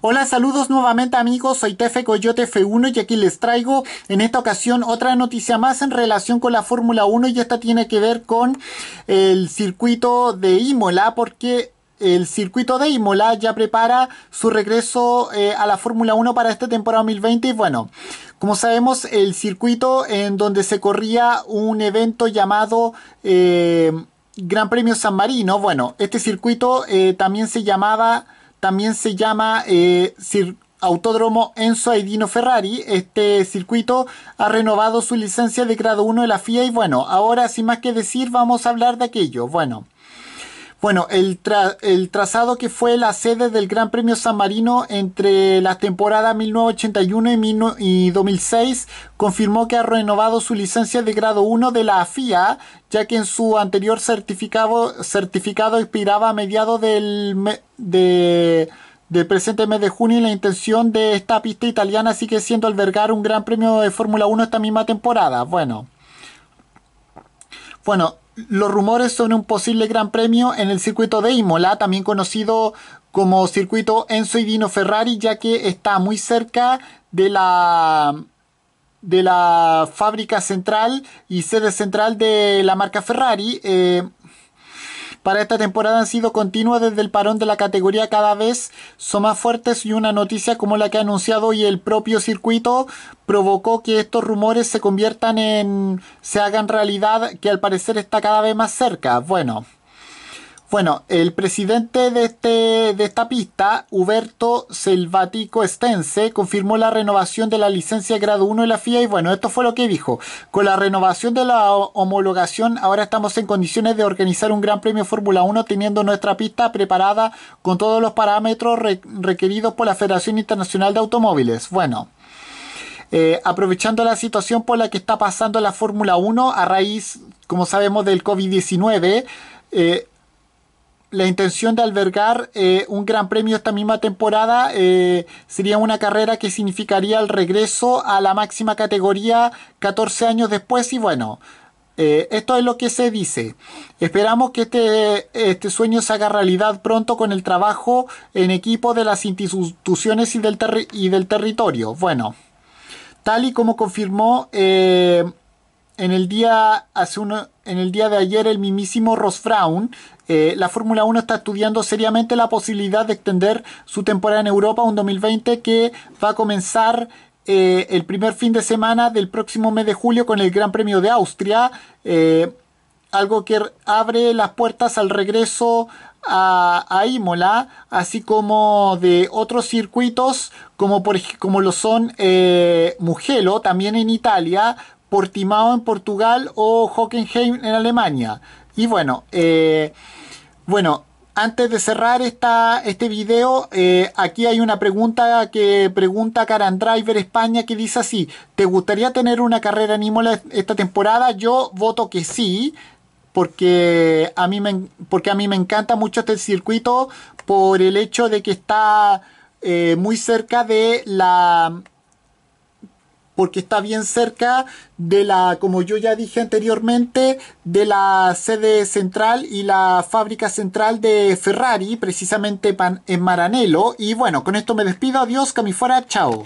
Hola, saludos nuevamente amigos, soy Tefe Coyote F1 y aquí les traigo en esta ocasión otra noticia más en relación con la Fórmula 1 y esta tiene que ver con el circuito de Imola porque el circuito de Imola ya prepara su regreso eh, a la Fórmula 1 para esta temporada 2020 y bueno, como sabemos el circuito en donde se corría un evento llamado... Eh, Gran Premio San Marino, bueno, este circuito eh, también se llamaba también se llama eh, Autódromo Enzo Aidino Ferrari. Este circuito ha renovado su licencia de grado 1 de la FIA y bueno, ahora sin más que decir vamos a hablar de aquello. Bueno. Bueno, el, trazado que fue la sede del Gran Premio San Marino entre las temporadas 1981 y, 2006 confirmó que ha renovado su licencia de grado 1 de la FIA, ya que en su anterior certificado, certificado expiraba a mediados del, del presente mes de junio y la intención de esta pista italiana sigue siendo albergar un Gran Premio de Fórmula 1 esta misma temporada. Bueno. Bueno, los rumores son un posible gran premio en el circuito de Imola, también conocido como circuito Enzo y Dino Ferrari, ya que está muy cerca de la de la fábrica central y sede central de la marca Ferrari. Eh, para esta temporada han sido continuas desde el parón de la categoría cada vez son más fuertes y una noticia como la que ha anunciado hoy el propio circuito provocó que estos rumores se conviertan en se hagan realidad que al parecer está cada vez más cerca. Bueno, bueno, el presidente de, este, de esta pista, Huberto Selvatico Estense, confirmó la renovación de la licencia de grado 1 de la FIA y bueno, esto fue lo que dijo. Con la renovación de la homologación, ahora estamos en condiciones de organizar un Gran Premio Fórmula 1 teniendo nuestra pista preparada con todos los parámetros requeridos por la Federación Internacional de Automóviles. Bueno. Eh, aprovechando la situación por la que está pasando la Fórmula 1 a raíz, como sabemos, del COVID-19, la intención de albergar eh, un gran premio esta misma temporada eh, sería una carrera que significaría el regreso a la máxima categoría 14 años después y bueno, eh, esto es lo que se dice. Esperamos que este, este, sueño se haga realidad pronto con el trabajo en equipo de las instituciones y del, y del territorio. Bueno, tal y como confirmó en el día, hace uno, en el día de ayer el mismísimo Ross eh, la Fórmula 1 está estudiando seriamente la posibilidad de extender su temporada en Europa un 2020 que va a comenzar eh, el primer fin de semana del próximo mes de julio con el Gran Premio de Austria, eh, algo que abre las puertas al regreso a, a, Imola, así como de otros circuitos como, por, como lo son eh, Mugello, también en Italia, Portimao en Portugal o Hockenheim en Alemania. Y bueno, eh, bueno, antes de cerrar este video, eh, aquí hay una pregunta que pregunta Carandriver Driver España que dice así, ¿te gustaría tener una carrera en Imola esta temporada? Yo voto que sí, porque a mí me, porque a mí me encanta mucho este circuito por el hecho de que está eh, muy cerca de la porque está bien cerca de la, como yo ya dije anteriormente, de la sede central y la fábrica central de Ferrari, precisamente en Maranello. Y bueno, con esto me despido, adiós, fuera chao.